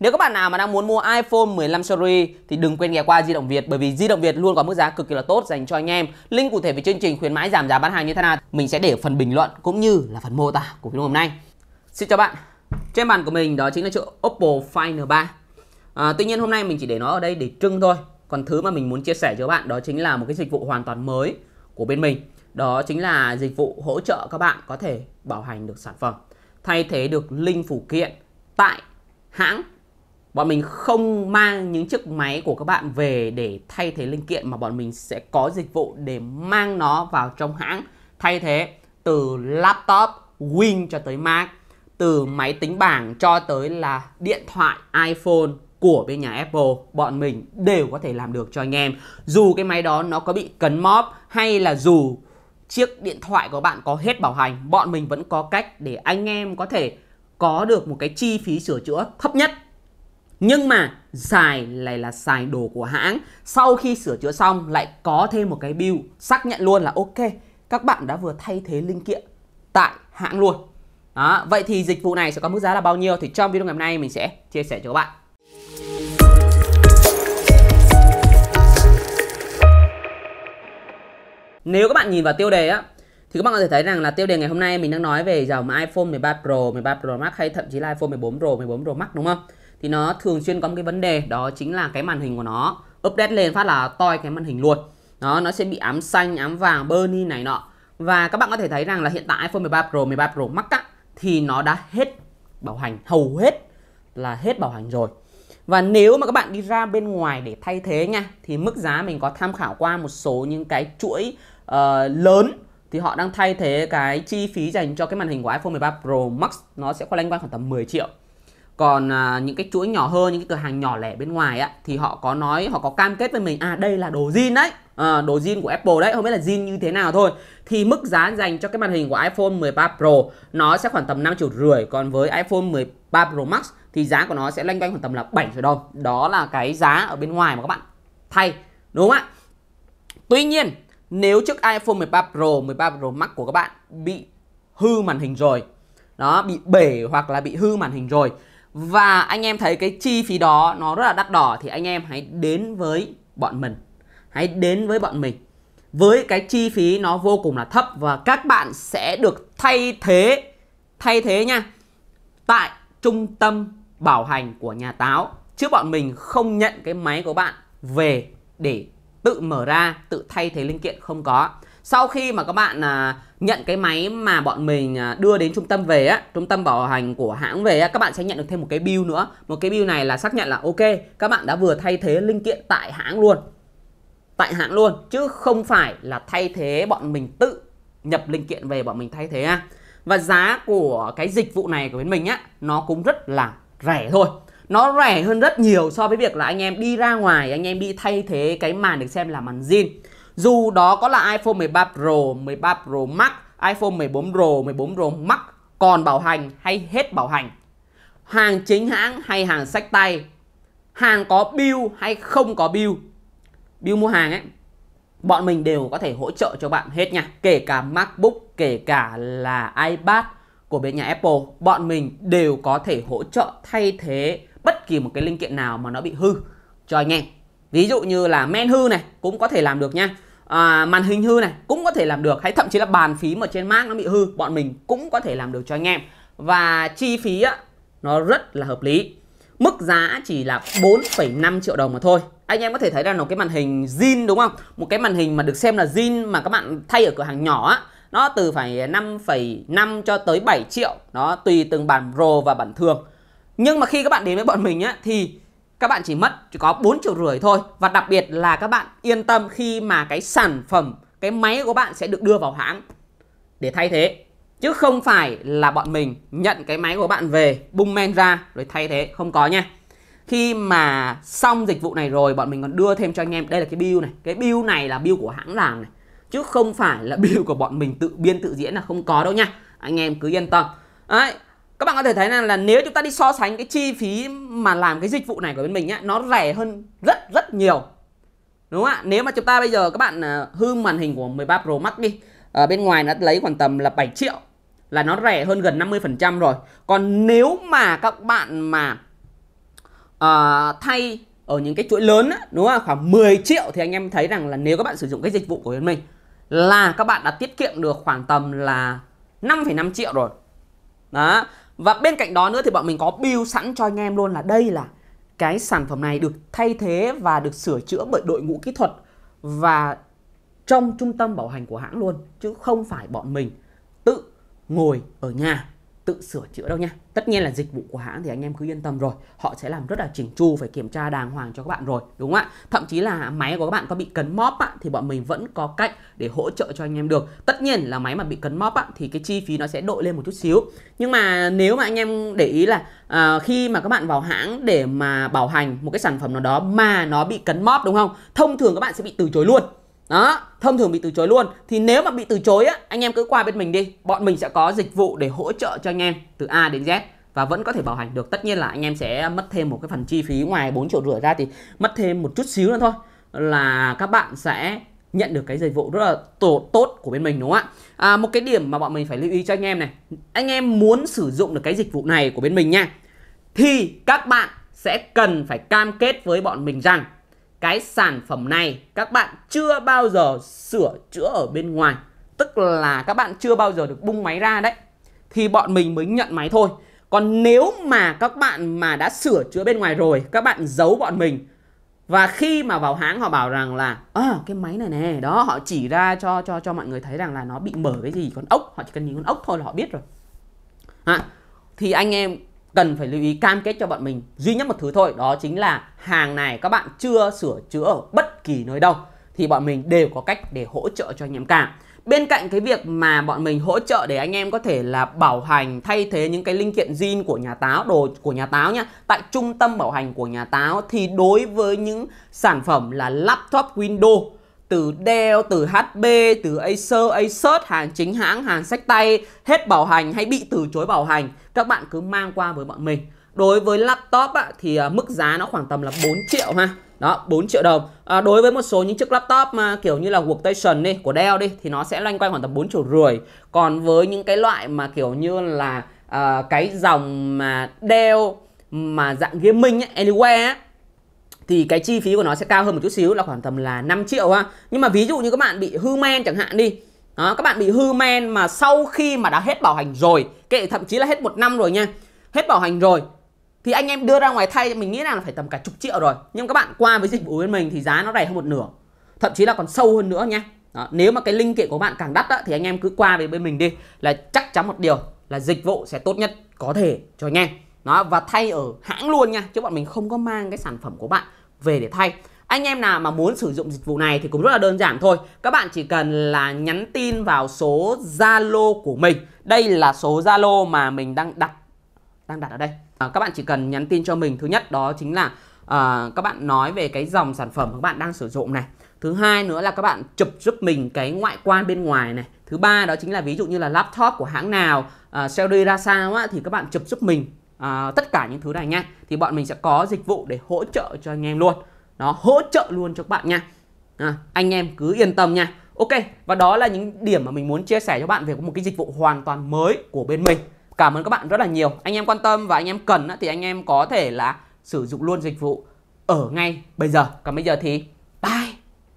Nếu các bạn nào mà đang muốn mua iPhone 15 series thì đừng quên ghé qua Di động Việt bởi vì Di động Việt luôn có mức giá cực kỳ là tốt dành cho anh em. Link cụ thể về chương trình khuyến mãi giảm giá bán hàng như thế nào mình sẽ để phần bình luận cũng như là phần mô tả của video hôm nay. Xin chào bạn. Trên bàn của mình đó chính là chiếc Oppo Find 3. À, tuy nhiên hôm nay mình chỉ để nó ở đây để trưng thôi. Còn thứ mà mình muốn chia sẻ cho các bạn đó chính là một cái dịch vụ hoàn toàn mới của bên mình. Đó chính là dịch vụ hỗ trợ các bạn có thể bảo hành được sản phẩm, thay thế được linh phụ kiện tại hãng bọn mình không mang những chiếc máy của các bạn về để thay thế linh kiện mà bọn mình sẽ có dịch vụ để mang nó vào trong hãng thay thế từ laptop, Win cho tới Mac, từ máy tính bảng cho tới là điện thoại iPhone của bên nhà Apple bọn mình đều có thể làm được cho anh em. Dù cái máy đó nó có bị cấn móp hay là dù chiếc điện thoại của bạn có hết bảo hành, bọn mình vẫn có cách để anh em có thể có được một cái chi phí sửa chữa thấp nhất nhưng mà xài này là xài đồ của hãng sau khi sửa chữa xong lại có thêm một cái bill xác nhận luôn là ok các bạn đã vừa thay thế linh kiện tại hãng luôn đó, vậy thì dịch vụ này sẽ có mức giá là bao nhiêu thì trong video ngày hôm nay mình sẽ chia sẻ cho các bạn Nếu các bạn nhìn vào tiêu đề á thì các bạn có thể thấy rằng là tiêu đề ngày hôm nay mình đang nói về dòng iPhone 13 Pro, 13 Pro Max hay thậm chí là iPhone 14 Pro, 14 Pro Max đúng không? thì nó thường xuyên có một cái vấn đề đó chính là cái màn hình của nó update lên phát là toi cái màn hình luôn đó nó sẽ bị ám xanh ám vàng burning này nọ và các bạn có thể thấy rằng là hiện tại iPhone 13 Pro 13 Pro Max á, thì nó đã hết bảo hành hầu hết là hết bảo hành rồi và nếu mà các bạn đi ra bên ngoài để thay thế nha thì mức giá mình có tham khảo qua một số những cái chuỗi uh, lớn thì họ đang thay thế cái chi phí dành cho cái màn hình của iPhone 13 Pro Max nó sẽ khoanh quanh khoảng tầm 10 triệu còn à, những cái chuỗi nhỏ hơn những cái cửa hàng nhỏ lẻ bên ngoài á thì họ có nói họ có cam kết với mình à đây là đồ zin đấy à, đồ zin của Apple đấy không biết là zin như thế nào thôi thì mức giá dành cho cái màn hình của iPhone 13 Pro nó sẽ khoảng tầm 5 triệu rưỡi còn với iPhone 13 Pro Max thì giá của nó sẽ loanh quanh khoảng tầm là 7 triệu đồng đó là cái giá ở bên ngoài mà các bạn thay đúng không ạ tuy nhiên nếu chiếc iPhone 13 Pro 13 Pro Max của các bạn bị hư màn hình rồi đó bị bể hoặc là bị hư màn hình rồi và anh em thấy cái chi phí đó nó rất là đắt đỏ thì anh em hãy đến với bọn mình hãy đến với bọn mình với cái chi phí nó vô cùng là thấp và các bạn sẽ được thay thế thay thế nha tại trung tâm bảo hành của nhà táo chứ bọn mình không nhận cái máy của bạn về để tự mở ra tự thay thế linh kiện không có sau khi mà các bạn à, nhận cái máy mà bọn mình à, đưa đến trung tâm về á trung tâm bảo hành của hãng về á các bạn sẽ nhận được thêm một cái bill nữa một cái bill này là xác nhận là ok các bạn đã vừa thay thế linh kiện tại hãng luôn tại hãng luôn chứ không phải là thay thế bọn mình tự nhập linh kiện về bọn mình thay thế ha và giá của cái dịch vụ này của bên mình á nó cũng rất là rẻ thôi nó rẻ hơn rất nhiều so với việc là anh em đi ra ngoài anh em đi thay thế cái màn được xem là màn zin dù đó có là iPhone 13 Pro, 13 Pro Max, iPhone 14 Pro, 14 Pro Max còn bảo hành hay hết bảo hành. Hàng chính hãng hay hàng sách tay. Hàng có bill hay không có bill. Bill mua hàng ấy. Bọn mình đều có thể hỗ trợ cho bạn hết nha. Kể cả MacBook, kể cả là iPad của bên nhà Apple, bọn mình đều có thể hỗ trợ thay thế bất kỳ một cái linh kiện nào mà nó bị hư cho anh em ví dụ như là men hư này cũng có thể làm được nha à, màn hình hư này cũng có thể làm được hay thậm chí là bàn phím ở trên Mac nó bị hư bọn mình cũng có thể làm được cho anh em và chi phí á, nó rất là hợp lý mức giá chỉ là 4,5 triệu đồng mà thôi anh em có thể thấy là một cái màn hình zin đúng không một cái màn hình mà được xem là zin mà các bạn thay ở cửa hàng nhỏ á nó từ phải 5,5 cho tới 7 triệu nó tùy từng bản pro và bản thường nhưng mà khi các bạn đến với bọn mình á thì các bạn chỉ mất chỉ có 4 triệu rưỡi thôi và đặc biệt là các bạn yên tâm khi mà cái sản phẩm cái máy của bạn sẽ được đưa vào hãng để thay thế chứ không phải là bọn mình nhận cái máy của bạn về bung men ra rồi thay thế không có nha khi mà xong dịch vụ này rồi bọn mình còn đưa thêm cho anh em đây là cái bill này cái bill này là bill của hãng làm này chứ không phải là bill của bọn mình tự biên tự diễn là không có đâu nha anh em cứ yên tâm đấy các bạn có thể thấy rằng là nếu chúng ta đi so sánh cái chi phí mà làm cái dịch vụ này của bên mình nhá nó rẻ hơn rất rất nhiều đúng không ạ nếu mà chúng ta bây giờ các bạn à, hư màn hình của 13 Pro Max đi ở bên ngoài nó lấy khoảng tầm là 7 triệu là nó rẻ hơn gần 50% rồi còn nếu mà các bạn mà uh, thay ở những cái chuỗi lớn á, đúng không ạ khoảng 10 triệu thì anh em thấy rằng là nếu các bạn sử dụng cái dịch vụ của bên mình là các bạn đã tiết kiệm được khoảng tầm là 5,5 triệu rồi đó và bên cạnh đó nữa thì bọn mình có build sẵn cho anh em luôn là đây là cái sản phẩm này được thay thế và được sửa chữa bởi đội ngũ kỹ thuật và trong trung tâm bảo hành của hãng luôn chứ không phải bọn mình tự ngồi ở nhà tự sửa chữa đâu nha tất nhiên là dịch vụ của hãng thì anh em cứ yên tâm rồi họ sẽ làm rất là chỉnh chu phải kiểm tra đàng hoàng cho các bạn rồi đúng không ạ thậm chí là máy của các bạn có bị cấn móp á, thì bọn mình vẫn có cách để hỗ trợ cho anh em được tất nhiên là máy mà bị cấn móp á, thì cái chi phí nó sẽ đội lên một chút xíu nhưng mà nếu mà anh em để ý là à, khi mà các bạn vào hãng để mà bảo hành một cái sản phẩm nào đó mà nó bị cấn móp đúng không thông thường các bạn sẽ bị từ chối luôn đó thông thường bị từ chối luôn thì nếu mà bị từ chối á anh em cứ qua bên mình đi bọn mình sẽ có dịch vụ để hỗ trợ cho anh em từ A đến Z và vẫn có thể bảo hành được tất nhiên là anh em sẽ mất thêm một cái phần chi phí ngoài 4 triệu rưỡi ra thì mất thêm một chút xíu nữa thôi là các bạn sẽ nhận được cái dịch vụ rất là tổ, tốt của bên mình đúng không ạ à, một cái điểm mà bọn mình phải lưu ý cho anh em này anh em muốn sử dụng được cái dịch vụ này của bên mình nha thì các bạn sẽ cần phải cam kết với bọn mình rằng cái sản phẩm này các bạn chưa bao giờ sửa chữa ở bên ngoài tức là các bạn chưa bao giờ được bung máy ra đấy thì bọn mình mới nhận máy thôi còn nếu mà các bạn mà đã sửa chữa bên ngoài rồi các bạn giấu bọn mình và khi mà vào hãng họ bảo rằng là à, cái máy này nè đó họ chỉ ra cho cho cho mọi người thấy rằng là nó bị mở cái gì con ốc họ chỉ cần nhìn con ốc thôi là họ biết rồi à, thì anh em cần phải lưu ý cam kết cho bọn mình duy nhất một thứ thôi đó chính là hàng này các bạn chưa sửa chữa ở bất kỳ nơi đâu thì bọn mình đều có cách để hỗ trợ cho anh em cả bên cạnh cái việc mà bọn mình hỗ trợ để anh em có thể là bảo hành thay thế những cái linh kiện zin của nhà táo đồ của nhà táo nhá tại trung tâm bảo hành của nhà táo thì đối với những sản phẩm là laptop Windows từ Dell, từ HP, từ Acer, Asus, hàng chính hãng, hàng sách tay, hết bảo hành hay bị từ chối bảo hành, các bạn cứ mang qua với bọn mình. Đối với laptop á, thì à, mức giá nó khoảng tầm là 4 triệu ha. Đó, 4 triệu đồng. À, đối với một số những chiếc laptop mà kiểu như là workstation đi, của Dell đi thì nó sẽ loanh quanh khoảng tầm 4 triệu rưỡi. Còn với những cái loại mà kiểu như là à, cái dòng mà Dell mà dạng gaming ấy, anywhere ấy, thì cái chi phí của nó sẽ cao hơn một chút xíu là khoảng tầm là 5 triệu ha. Nhưng mà ví dụ như các bạn bị hư men chẳng hạn đi. Đó, các bạn bị hư men mà sau khi mà đã hết bảo hành rồi, kệ thậm chí là hết một năm rồi nha. Hết bảo hành rồi thì anh em đưa ra ngoài thay mình nghĩ là phải tầm cả chục triệu rồi. Nhưng các bạn qua với dịch vụ bên mình thì giá nó rẻ hơn một nửa. Thậm chí là còn sâu hơn nữa nha. Đó, nếu mà cái linh kiện của bạn càng đắt á, thì anh em cứ qua về bên mình đi là chắc chắn một điều là dịch vụ sẽ tốt nhất có thể cho anh em nó và thay ở hãng luôn nha chứ bọn mình không có mang cái sản phẩm của bạn về để thay anh em nào mà muốn sử dụng dịch vụ này thì cũng rất là đơn giản thôi các bạn chỉ cần là nhắn tin vào số zalo của mình đây là số zalo mà mình đang đặt đang đặt ở đây à, các bạn chỉ cần nhắn tin cho mình thứ nhất đó chính là à, các bạn nói về cái dòng sản phẩm các bạn đang sử dụng này thứ hai nữa là các bạn chụp giúp mình cái ngoại quan bên ngoài này thứ ba đó chính là ví dụ như là laptop của hãng nào à, series ra sao á, thì các bạn chụp giúp mình à, tất cả những thứ này nha thì bọn mình sẽ có dịch vụ để hỗ trợ cho anh em luôn nó hỗ trợ luôn cho các bạn nha à, anh em cứ yên tâm nha ok và đó là những điểm mà mình muốn chia sẻ cho bạn về một cái dịch vụ hoàn toàn mới của bên mình cảm ơn các bạn rất là nhiều anh em quan tâm và anh em cần thì anh em có thể là sử dụng luôn dịch vụ ở ngay bây giờ còn bây giờ thì